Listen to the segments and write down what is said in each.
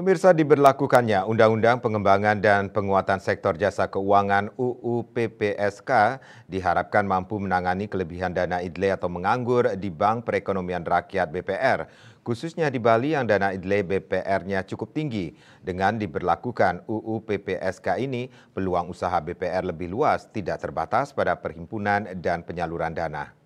Pemirsa diberlakukannya Undang-Undang Pengembangan dan Penguatan Sektor Jasa Keuangan UU PPSK diharapkan mampu menangani kelebihan dana idle atau menganggur di Bank Perekonomian Rakyat BPR, khususnya di Bali yang dana idle BPR-nya cukup tinggi. Dengan diberlakukan UU PPSK ini, peluang usaha BPR lebih luas, tidak terbatas pada perhimpunan dan penyaluran dana.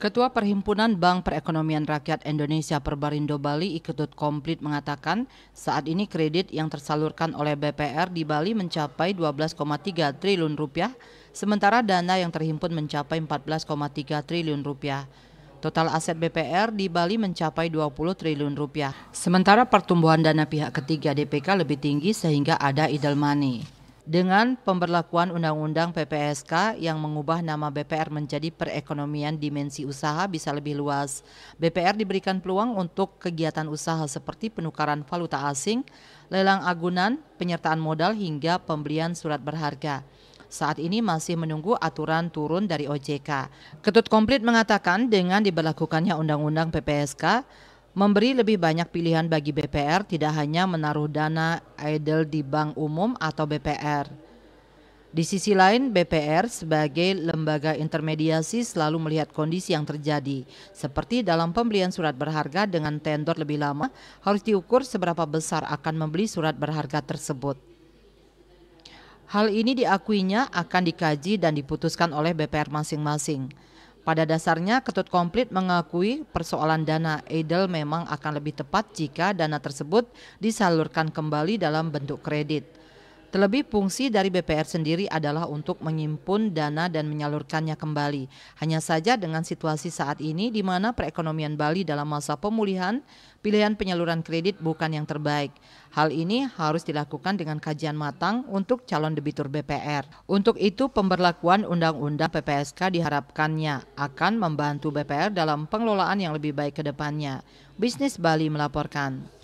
Ketua Perhimpunan Bank Perekonomian Rakyat Indonesia Perbarindo Bali Iketut Komplit mengatakan saat ini kredit yang tersalurkan oleh BPR di Bali mencapai 12,3 triliun rupiah, sementara dana yang terhimpun mencapai 14,3 triliun rupiah. Total aset BPR di Bali mencapai 20 triliun rupiah. Sementara pertumbuhan dana pihak ketiga DPK lebih tinggi sehingga ada idle money dengan pemberlakuan Undang-Undang PPSK yang mengubah nama BPR menjadi perekonomian dimensi usaha bisa lebih luas. BPR diberikan peluang untuk kegiatan usaha seperti penukaran valuta asing, lelang agunan, penyertaan modal hingga pembelian surat berharga saat ini masih menunggu aturan turun dari OJK. Ketut Komplit mengatakan dengan diberlakukannya Undang-Undang PPSK, memberi lebih banyak pilihan bagi BPR tidak hanya menaruh dana idle di bank umum atau BPR. Di sisi lain, BPR sebagai lembaga intermediasi selalu melihat kondisi yang terjadi, seperti dalam pembelian surat berharga dengan tender lebih lama harus diukur seberapa besar akan membeli surat berharga tersebut. Hal ini diakuinya akan dikaji dan diputuskan oleh BPR masing-masing. Pada dasarnya, Ketut Komplit mengakui persoalan dana EDEL memang akan lebih tepat jika dana tersebut disalurkan kembali dalam bentuk kredit. Terlebih fungsi dari BPR sendiri adalah untuk mengimpun dana dan menyalurkannya kembali. Hanya saja dengan situasi saat ini di mana perekonomian Bali dalam masa pemulihan, pilihan penyaluran kredit bukan yang terbaik. Hal ini harus dilakukan dengan kajian matang untuk calon debitur BPR. Untuk itu pemberlakuan Undang-Undang PPSK diharapkannya akan membantu BPR dalam pengelolaan yang lebih baik ke depannya. Bisnis Bali melaporkan.